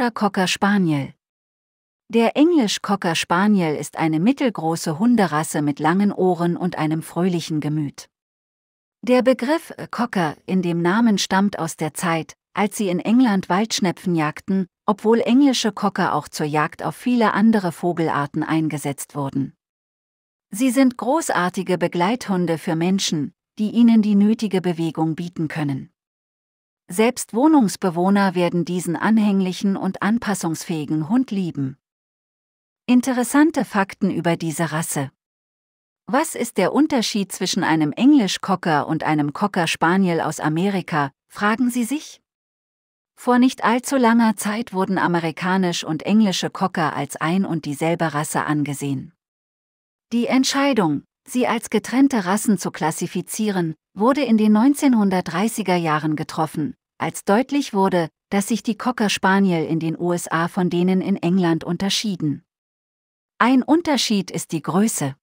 Englischer Cocker Spaniel. Der Englisch Cocker Spaniel ist eine mittelgroße Hunderasse mit langen Ohren und einem fröhlichen Gemüt. Der Begriff Cocker in dem Namen stammt aus der Zeit, als sie in England Waldschnepfen jagten, obwohl englische Cocker auch zur Jagd auf viele andere Vogelarten eingesetzt wurden. Sie sind großartige Begleithunde für Menschen, die ihnen die nötige Bewegung bieten können. Selbst Wohnungsbewohner werden diesen anhänglichen und anpassungsfähigen Hund lieben. Interessante Fakten über diese Rasse. Was ist der Unterschied zwischen einem Englisch-Cocker und einem Cocker-Spaniel aus Amerika, fragen Sie sich? Vor nicht allzu langer Zeit wurden amerikanisch und englische Cocker als ein und dieselbe Rasse angesehen. Die Entscheidung, sie als getrennte Rassen zu klassifizieren, wurde in den 1930er Jahren getroffen, als deutlich wurde, dass sich die Cocker Spaniel in den USA von denen in England unterschieden. Ein Unterschied ist die Größe.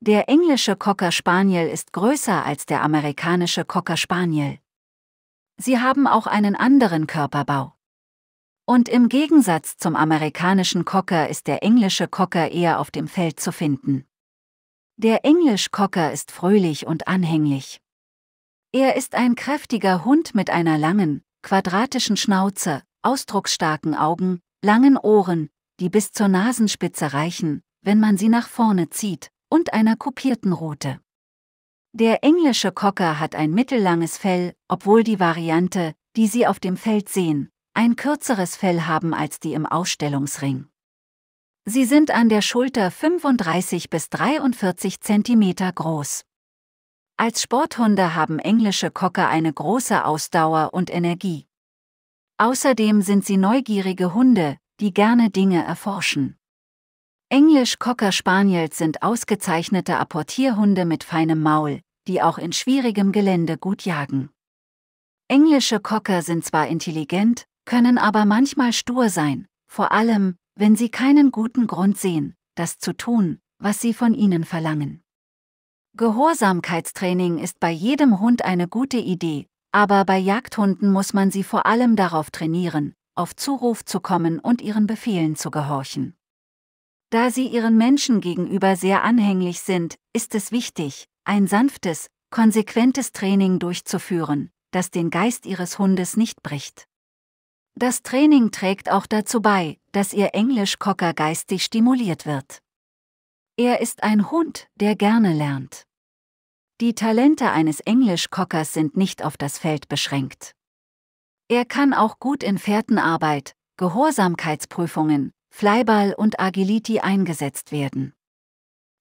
Der englische Cocker Spaniel ist größer als der amerikanische Cocker Spaniel. Sie haben auch einen anderen Körperbau. Und im Gegensatz zum amerikanischen Cocker ist der englische Cocker eher auf dem Feld zu finden. Der Englisch Cocker ist fröhlich und anhänglich. Er ist ein kräftiger Hund mit einer langen, quadratischen Schnauze, ausdrucksstarken Augen, langen Ohren, die bis zur Nasenspitze reichen, wenn man sie nach vorne zieht, und einer kopierten Rute. Der englische Cocker hat ein mittellanges Fell, obwohl die Variante, die Sie auf dem Feld sehen, ein kürzeres Fell haben als die im Ausstellungsring. Sie sind an der Schulter 35 bis 43 cm groß. Als Sporthunde haben englische Cocker eine große Ausdauer und Energie. Außerdem sind sie neugierige Hunde, die gerne Dinge erforschen. Englisch Cocker Spaniels sind ausgezeichnete Apportierhunde mit feinem Maul, die auch in schwierigem Gelände gut jagen. Englische Cocker sind zwar intelligent, können aber manchmal stur sein, vor allem, wenn sie keinen guten Grund sehen, das zu tun, was sie von ihnen verlangen. Gehorsamkeitstraining ist bei jedem Hund eine gute Idee, aber bei Jagdhunden muss man sie vor allem darauf trainieren, auf Zuruf zu kommen und ihren Befehlen zu gehorchen. Da sie ihren Menschen gegenüber sehr anhänglich sind, ist es wichtig, ein sanftes, konsequentes Training durchzuführen, das den Geist ihres Hundes nicht bricht. Das Training trägt auch dazu bei, dass ihr Englisch-Cocker geistig stimuliert wird. Er ist ein Hund, der gerne lernt. Die Talente eines Englischkockers sind nicht auf das Feld beschränkt. Er kann auch gut in Fährtenarbeit, Gehorsamkeitsprüfungen, Flyball und Agility eingesetzt werden.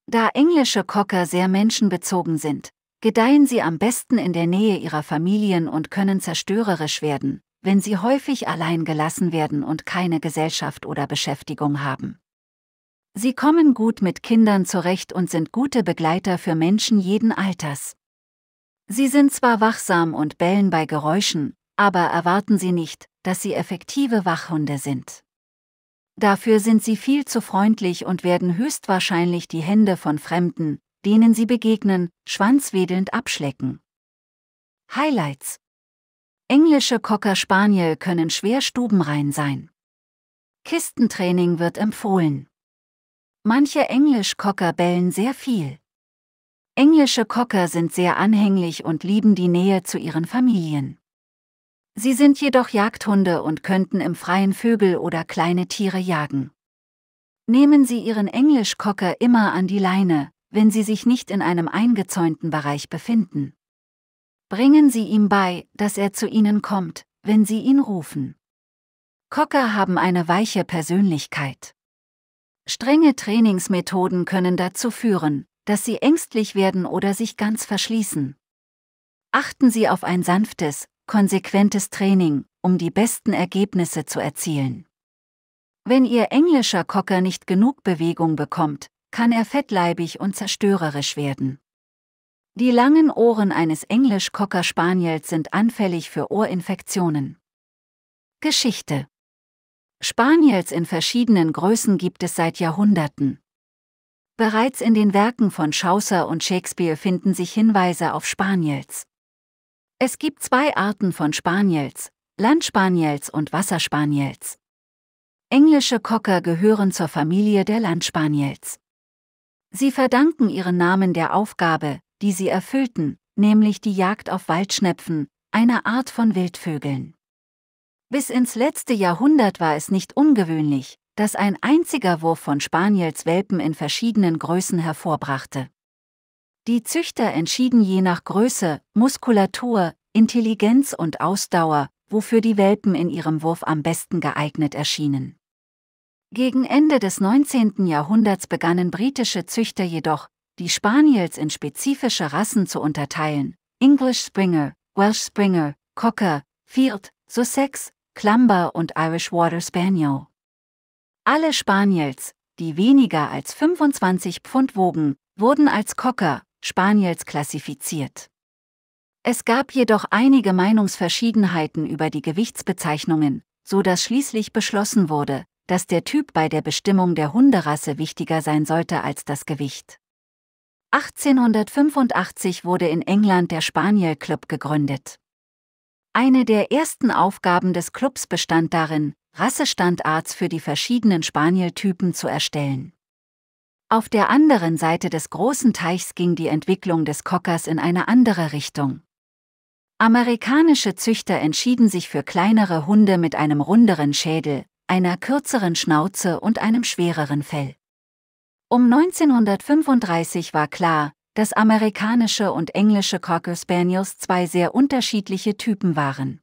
Da englische Kocker sehr menschenbezogen sind, gedeihen sie am besten in der Nähe ihrer Familien und können zerstörerisch werden, wenn sie häufig allein gelassen werden und keine Gesellschaft oder Beschäftigung haben. Sie kommen gut mit Kindern zurecht und sind gute Begleiter für Menschen jeden Alters. Sie sind zwar wachsam und bellen bei Geräuschen, aber erwarten Sie nicht, dass sie effektive Wachhunde sind. Dafür sind sie viel zu freundlich und werden höchstwahrscheinlich die Hände von Fremden, denen sie begegnen, schwanzwedelnd abschlecken. Highlights Englische Cocker Spaniel können schwer stubenrein sein. Kistentraining wird empfohlen. Manche Englischkocker bellen sehr viel. Englische Kocker sind sehr anhänglich und lieben die Nähe zu ihren Familien. Sie sind jedoch Jagdhunde und könnten im Freien Vögel oder kleine Tiere jagen. Nehmen Sie Ihren Englischkocker immer an die Leine, wenn Sie sich nicht in einem eingezäunten Bereich befinden. Bringen Sie ihm bei, dass er zu Ihnen kommt, wenn Sie ihn rufen. Kocker haben eine weiche Persönlichkeit. Strenge Trainingsmethoden können dazu führen, dass Sie ängstlich werden oder sich ganz verschließen. Achten Sie auf ein sanftes, konsequentes Training, um die besten Ergebnisse zu erzielen. Wenn Ihr englischer Cocker nicht genug Bewegung bekommt, kann er fettleibig und zerstörerisch werden. Die langen Ohren eines englisch Cocker Spaniels sind anfällig für Ohrinfektionen. Geschichte Spaniels in verschiedenen Größen gibt es seit Jahrhunderten. Bereits in den Werken von Chaucer und Shakespeare finden sich Hinweise auf Spaniels. Es gibt zwei Arten von Spaniels, Landspaniels und Wasserspaniels. Englische Cocker gehören zur Familie der Landspaniels. Sie verdanken ihren Namen der Aufgabe, die sie erfüllten, nämlich die Jagd auf Waldschnepfen, einer Art von Wildvögeln. Bis ins letzte Jahrhundert war es nicht ungewöhnlich, dass ein einziger Wurf von Spaniels Welpen in verschiedenen Größen hervorbrachte. Die Züchter entschieden je nach Größe, Muskulatur, Intelligenz und Ausdauer, wofür die Welpen in ihrem Wurf am besten geeignet erschienen. Gegen Ende des 19. Jahrhunderts begannen britische Züchter jedoch, die Spaniels in spezifische Rassen zu unterteilen: English Springer, Welsh Springer, Cocker, Field, Sussex, Clumber und Irish Water Spaniel. Alle Spaniels, die weniger als 25 Pfund wogen, wurden als Cocker, Spaniels klassifiziert. Es gab jedoch einige Meinungsverschiedenheiten über die Gewichtsbezeichnungen, so dass schließlich beschlossen wurde, dass der Typ bei der Bestimmung der Hunderasse wichtiger sein sollte als das Gewicht. 1885 wurde in England der Spaniel Club gegründet. Eine der ersten Aufgaben des Clubs bestand darin, Rassestandards für die verschiedenen Spanieltypen zu erstellen. Auf der anderen Seite des großen Teichs ging die Entwicklung des Cockers in eine andere Richtung. Amerikanische Züchter entschieden sich für kleinere Hunde mit einem runderen Schädel, einer kürzeren Schnauze und einem schwereren Fell. Um 1935 war klar, dass amerikanische und englische Cocker Spaniels zwei sehr unterschiedliche Typen waren.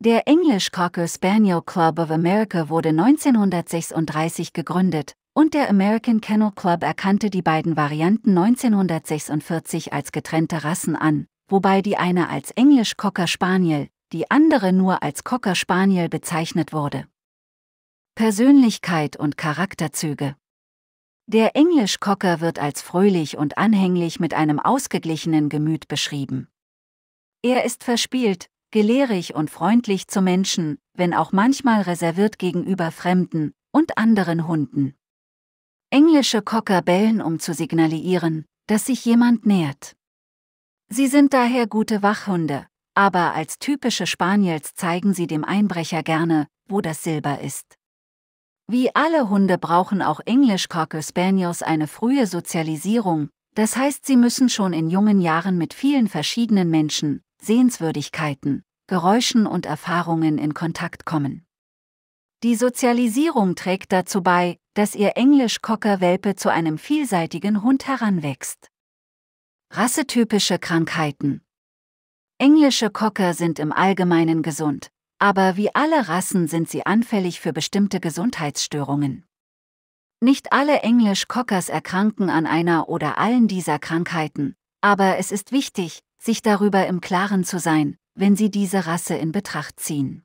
Der English Cocker Spaniel Club of America wurde 1936 gegründet, und der American Kennel Club erkannte die beiden Varianten 1946 als getrennte Rassen an, wobei die eine als English Cocker Spaniel, die andere nur als Cocker Spaniel bezeichnet wurde. Persönlichkeit und Charakterzüge der Englischkocker wird als fröhlich und anhänglich mit einem ausgeglichenen Gemüt beschrieben. Er ist verspielt, gelehrig und freundlich zu Menschen, wenn auch manchmal reserviert gegenüber Fremden und anderen Hunden. Englische Cocker bellen, um zu signalieren, dass sich jemand nähert. Sie sind daher gute Wachhunde, aber als typische Spaniels zeigen sie dem Einbrecher gerne, wo das Silber ist. Wie alle Hunde brauchen auch English Cocker Spaniels eine frühe Sozialisierung, das heißt sie müssen schon in jungen Jahren mit vielen verschiedenen Menschen, Sehenswürdigkeiten, Geräuschen und Erfahrungen in Kontakt kommen. Die Sozialisierung trägt dazu bei, dass ihr English Cocker Welpe zu einem vielseitigen Hund heranwächst. Rassetypische Krankheiten Englische Cocker sind im Allgemeinen gesund, aber wie alle Rassen sind sie anfällig für bestimmte Gesundheitsstörungen. Nicht alle englisch cockers erkranken an einer oder allen dieser Krankheiten, aber es ist wichtig, sich darüber im Klaren zu sein, wenn Sie diese Rasse in Betracht ziehen.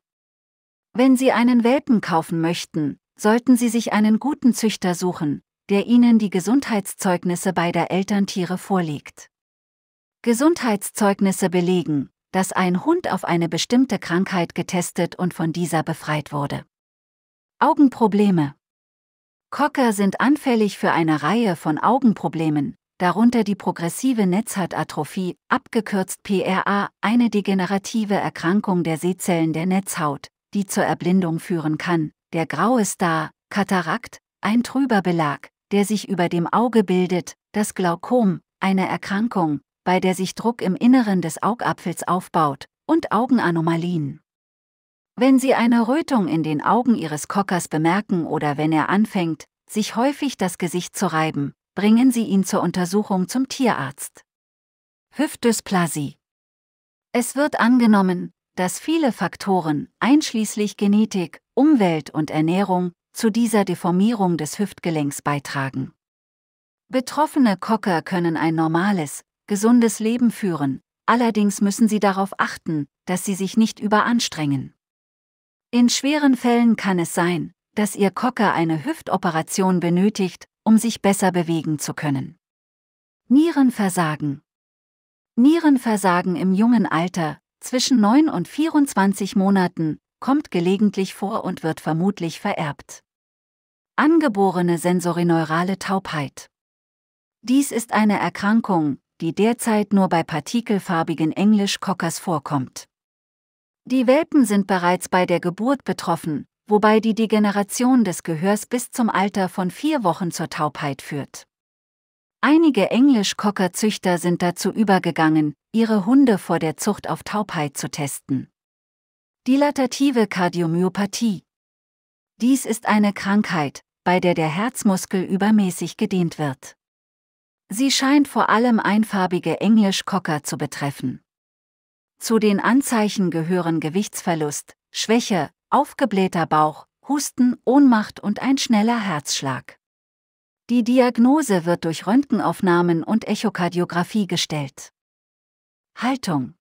Wenn Sie einen Welpen kaufen möchten, sollten Sie sich einen guten Züchter suchen, der Ihnen die Gesundheitszeugnisse beider Elterntiere vorlegt. Gesundheitszeugnisse belegen, dass ein Hund auf eine bestimmte Krankheit getestet und von dieser befreit wurde. Augenprobleme Cocker sind anfällig für eine Reihe von Augenproblemen, darunter die progressive Netzhautatrophie, abgekürzt PRA, eine degenerative Erkrankung der Sehzellen der Netzhaut, die zur Erblindung führen kann, der graue Star, Katarakt, ein trüber Belag, der sich über dem Auge bildet, das Glaukom, eine Erkrankung, bei der sich Druck im Inneren des Augapfels aufbaut, und Augenanomalien. Wenn Sie eine Rötung in den Augen Ihres Cockers bemerken oder wenn er anfängt, sich häufig das Gesicht zu reiben, bringen Sie ihn zur Untersuchung zum Tierarzt. Hüftdysplasie. Es wird angenommen, dass viele Faktoren, einschließlich Genetik, Umwelt und Ernährung, zu dieser Deformierung des Hüftgelenks beitragen. Betroffene Cocker können ein normales, gesundes Leben führen, allerdings müssen sie darauf achten, dass sie sich nicht überanstrengen. In schweren Fällen kann es sein, dass ihr Cocker eine Hüftoperation benötigt, um sich besser bewegen zu können. Nierenversagen Nierenversagen im jungen Alter, zwischen 9 und 24 Monaten, kommt gelegentlich vor und wird vermutlich vererbt. Angeborene sensorineurale Taubheit. Dies ist eine Erkrankung, die derzeit nur bei partikelfarbigen Englisch-Cockers vorkommt. Die Welpen sind bereits bei der Geburt betroffen, wobei die Degeneration des Gehörs bis zum Alter von vier Wochen zur Taubheit führt. Einige Englisch-Cocker-Züchter sind dazu übergegangen, ihre Hunde vor der Zucht auf Taubheit zu testen. Dilatative Kardiomyopathie. Dies ist eine Krankheit, bei der der Herzmuskel übermäßig gedehnt wird. Sie scheint vor allem einfarbige englisch cocker zu betreffen. Zu den Anzeichen gehören Gewichtsverlust, Schwäche, aufgeblähter Bauch, Husten, Ohnmacht und ein schneller Herzschlag. Die Diagnose wird durch Röntgenaufnahmen und Echokardiographie gestellt. Haltung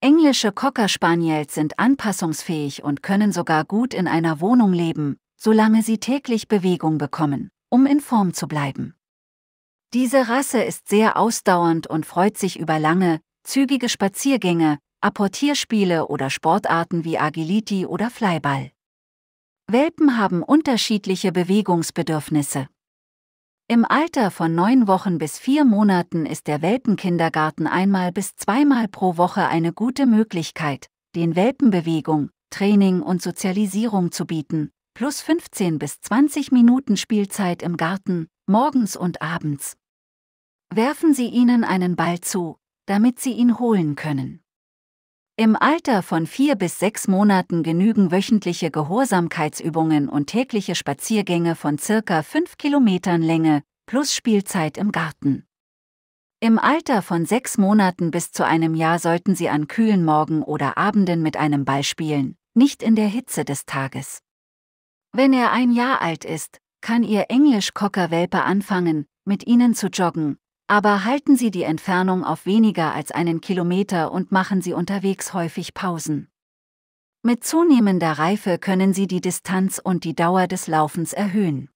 Englische Cocker Spaniels sind anpassungsfähig und können sogar gut in einer Wohnung leben, solange sie täglich Bewegung bekommen, um in Form zu bleiben. Diese Rasse ist sehr ausdauernd und freut sich über lange, zügige Spaziergänge, Apportierspiele oder Sportarten wie Agility oder Flyball. Welpen haben unterschiedliche Bewegungsbedürfnisse. Im Alter von neun Wochen bis vier Monaten ist der Welpenkindergarten einmal bis zweimal pro Woche eine gute Möglichkeit, den Welpenbewegung, Training und Sozialisierung zu bieten, plus 15 bis 20 Minuten Spielzeit im Garten, morgens und abends. Werfen Sie ihnen einen Ball zu, damit sie ihn holen können. Im Alter von vier bis sechs Monaten genügen wöchentliche Gehorsamkeitsübungen und tägliche Spaziergänge von circa fünf Kilometern Länge plus Spielzeit im Garten. Im Alter von sechs Monaten bis zu einem Jahr sollten Sie an kühlen Morgen oder Abenden mit einem Ball spielen, nicht in der Hitze des Tages. Wenn er ein Jahr alt ist, kann Ihr Englisch-Cocker-Welpe anfangen, mit Ihnen zu joggen, aber halten Sie die Entfernung auf weniger als einen Kilometer und machen Sie unterwegs häufig Pausen. Mit zunehmender Reife können Sie die Distanz und die Dauer des Laufens erhöhen.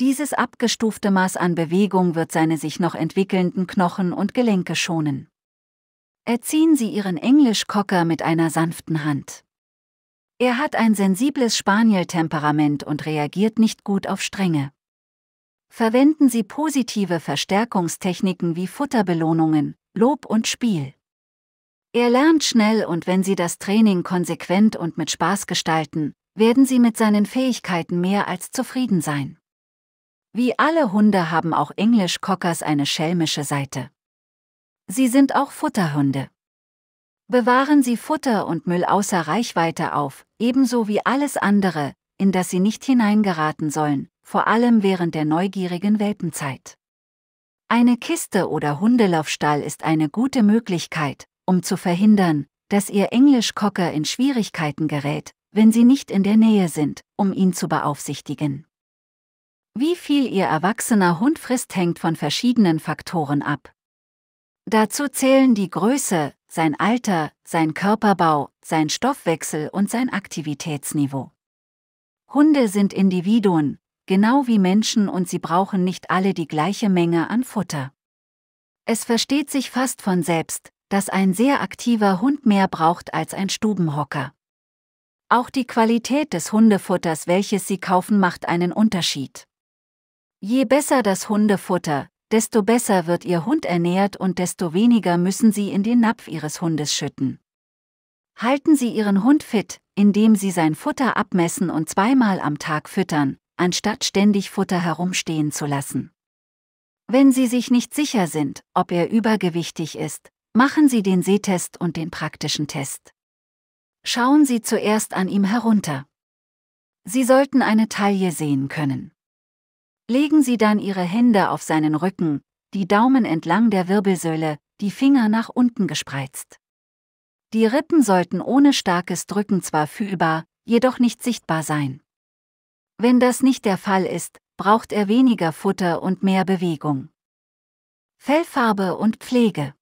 Dieses abgestufte Maß an Bewegung wird seine sich noch entwickelnden Knochen und Gelenke schonen. Erziehen Sie Ihren Englischkocker mit einer sanften Hand. Er hat ein sensibles Spaniel-Temperament und reagiert nicht gut auf Strenge. Verwenden Sie positive Verstärkungstechniken wie Futterbelohnungen, Lob und Spiel. Er lernt schnell und wenn Sie das Training konsequent und mit Spaß gestalten, werden Sie mit seinen Fähigkeiten mehr als zufrieden sein. Wie alle Hunde haben auch English Cockers eine schelmische Seite. Sie sind auch Futterhunde. Bewahren Sie Futter und Müll außer Reichweite auf, ebenso wie alles andere, in das Sie nicht hineingeraten sollen, vor allem während der neugierigen Welpenzeit. Eine Kiste oder Hundelaufstall ist eine gute Möglichkeit, um zu verhindern, dass Ihr Englischkocker in Schwierigkeiten gerät, wenn Sie nicht in der Nähe sind, um ihn zu beaufsichtigen. Wie viel Ihr erwachsener Hund frisst hängt von verschiedenen Faktoren ab. Dazu zählen die Größe, sein Alter, sein Körperbau, sein Stoffwechsel und sein Aktivitätsniveau. Hunde sind Individuen, genau wie Menschen und sie brauchen nicht alle die gleiche Menge an Futter. Es versteht sich fast von selbst, dass ein sehr aktiver Hund mehr braucht als ein Stubenhocker. Auch die Qualität des Hundefutters, welches sie kaufen, macht einen Unterschied. Je besser das Hundefutter, desto besser wird ihr Hund ernährt und desto weniger müssen sie in den Napf ihres Hundes schütten. Halten Sie Ihren Hund fit, indem Sie sein Futter abmessen und zweimal am Tag füttern, anstatt ständig Futter herumstehen zu lassen. Wenn Sie sich nicht sicher sind, ob er übergewichtig ist, machen Sie den Sehtest und den praktischen Test. Schauen Sie zuerst an ihm herunter. Sie sollten eine Taille sehen können. Legen Sie dann Ihre Hände auf seinen Rücken, die Daumen entlang der Wirbelsäule, die Finger nach unten gespreizt. Die Rippen sollten ohne starkes Drücken zwar fühlbar, jedoch nicht sichtbar sein. Wenn das nicht der Fall ist, braucht er weniger Futter und mehr Bewegung. Fellfarbe und Pflege.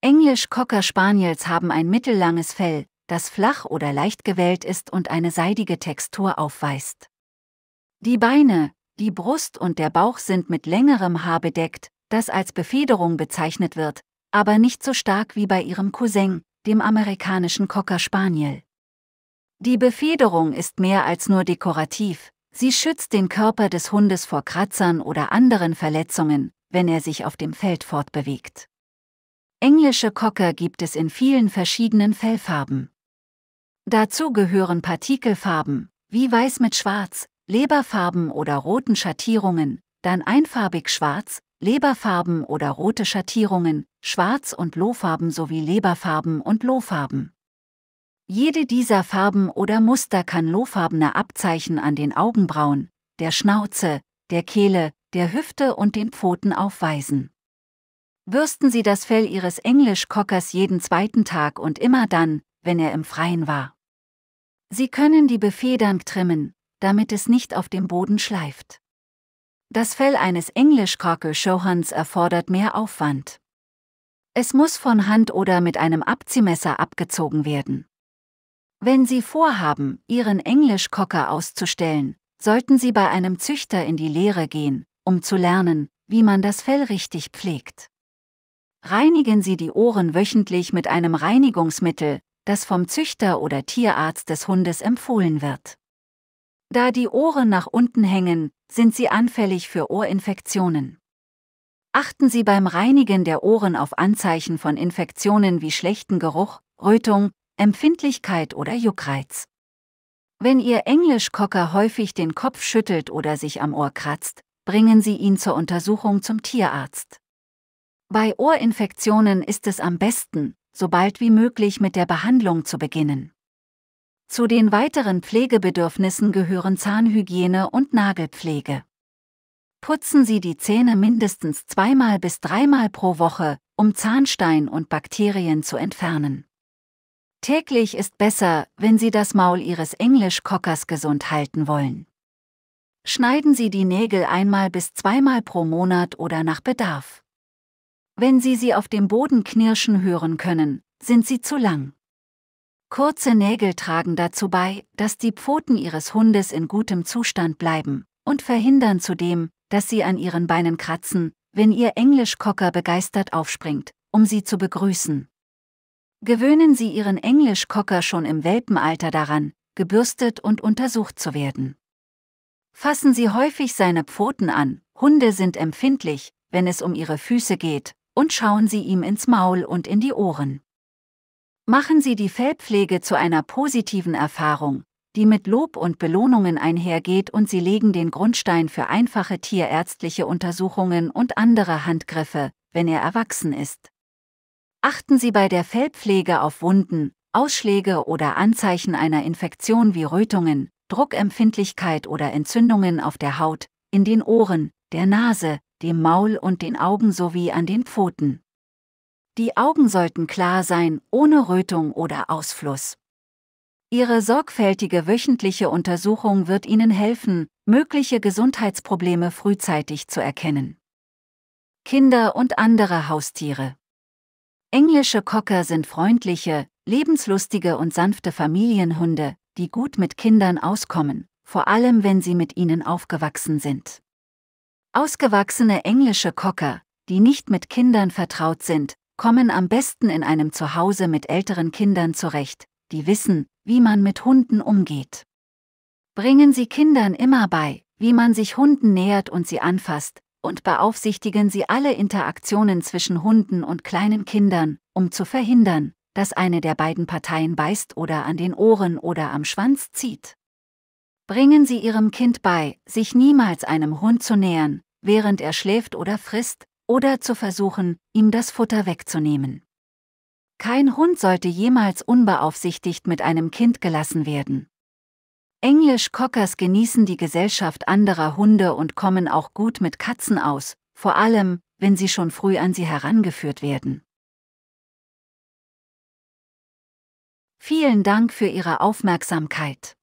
Englisch Cocker Spaniels haben ein mittellanges Fell, das flach oder leicht gewellt ist und eine seidige Textur aufweist. Die Beine, die Brust und der Bauch sind mit längerem Haar bedeckt, das als Befederung bezeichnet wird, aber nicht so stark wie bei ihrem Cousin, dem amerikanischen Cocker Spaniel. Die Befederung ist mehr als nur dekorativ, sie schützt den Körper des Hundes vor Kratzern oder anderen Verletzungen, wenn er sich auf dem Feld fortbewegt. Englische Cocker gibt es in vielen verschiedenen Fellfarben. Dazu gehören Partikelfarben, wie weiß mit schwarz, Leberfarben oder roten Schattierungen, dann einfarbig schwarz, Leberfarben oder rote Schattierungen, Schwarz- und Lohfarben sowie Leberfarben und Lohfarben. Jede dieser Farben oder Muster kann lohfarbene Abzeichen an den Augenbrauen, der Schnauze, der Kehle, der Hüfte und den Pfoten aufweisen. Bürsten Sie das Fell Ihres Englischkockers jeden zweiten Tag und immer dann, wenn er im Freien war. Sie können die Befedern trimmen, damit es nicht auf dem Boden schleift. Das Fell eines Englischkocker Shohans erfordert mehr Aufwand. Es muss von Hand oder mit einem Abziehmesser abgezogen werden. Wenn Sie vorhaben, Ihren Englischkocker auszustellen, sollten Sie bei einem Züchter in die Lehre gehen, um zu lernen, wie man das Fell richtig pflegt. Reinigen Sie die Ohren wöchentlich mit einem Reinigungsmittel, das vom Züchter oder Tierarzt des Hundes empfohlen wird. Da die Ohren nach unten hängen, sind sie anfällig für Ohrinfektionen. Achten Sie beim Reinigen der Ohren auf Anzeichen von Infektionen wie schlechten Geruch, Rötung, Empfindlichkeit oder Juckreiz. Wenn Ihr Englischkocker häufig den Kopf schüttelt oder sich am Ohr kratzt, bringen Sie ihn zur Untersuchung zum Tierarzt. Bei Ohrinfektionen ist es am besten, so bald wie möglich mit der Behandlung zu beginnen. Zu den weiteren Pflegebedürfnissen gehören Zahnhygiene und Nagelpflege. Putzen Sie die Zähne mindestens zweimal bis dreimal pro Woche, um Zahnstein und Bakterien zu entfernen. Täglich ist besser, wenn Sie das Maul Ihres Englischkockers gesund halten wollen. Schneiden Sie die Nägel einmal bis zweimal pro Monat oder nach Bedarf. Wenn Sie sie auf dem Boden knirschen hören können, sind sie zu lang. Kurze Nägel tragen dazu bei, dass die Pfoten Ihres Hundes in gutem Zustand bleiben und verhindern zudem, dass Sie an Ihren Beinen kratzen, wenn Ihr Englischkocker begeistert aufspringt, um Sie zu begrüßen. Gewöhnen Sie Ihren Englischkocker schon im Welpenalter daran, gebürstet und untersucht zu werden. Fassen Sie häufig seine Pfoten an, Hunde sind empfindlich, wenn es um ihre Füße geht, und schauen Sie ihm ins Maul und in die Ohren. Machen Sie die Fellpflege zu einer positiven Erfahrung, die mit Lob und Belohnungen einhergeht und Sie legen den Grundstein für einfache tierärztliche Untersuchungen und andere Handgriffe, wenn er erwachsen ist. Achten Sie bei der Fellpflege auf Wunden, Ausschläge oder Anzeichen einer Infektion wie Rötungen, Druckempfindlichkeit oder Entzündungen auf der Haut, in den Ohren, der Nase, dem Maul und den Augen sowie an den Pfoten. Die Augen sollten klar sein, ohne Rötung oder Ausfluss. Ihre sorgfältige wöchentliche Untersuchung wird Ihnen helfen, mögliche Gesundheitsprobleme frühzeitig zu erkennen. Kinder und andere Haustiere Englische Cocker sind freundliche, lebenslustige und sanfte Familienhunde, die gut mit Kindern auskommen, vor allem wenn sie mit ihnen aufgewachsen sind. Ausgewachsene englische Cocker, die nicht mit Kindern vertraut sind, kommen am besten in einem Zuhause mit älteren Kindern zurecht, die wissen, wie man mit Hunden umgeht. Bringen Sie Kindern immer bei, wie man sich Hunden nähert und sie anfasst, und beaufsichtigen sie alle Interaktionen zwischen Hunden und kleinen Kindern, um zu verhindern, dass eine der beiden Parteien beißt oder an den Ohren oder am Schwanz zieht. Bringen Sie Ihrem Kind bei, sich niemals einem Hund zu nähern, während er schläft oder frisst, oder zu versuchen, ihm das Futter wegzunehmen. Kein Hund sollte jemals unbeaufsichtigt mit einem Kind gelassen werden. Englisch Cockers genießen die Gesellschaft anderer Hunde und kommen auch gut mit Katzen aus, vor allem, wenn sie schon früh an sie herangeführt werden. Vielen Dank für Ihre Aufmerksamkeit.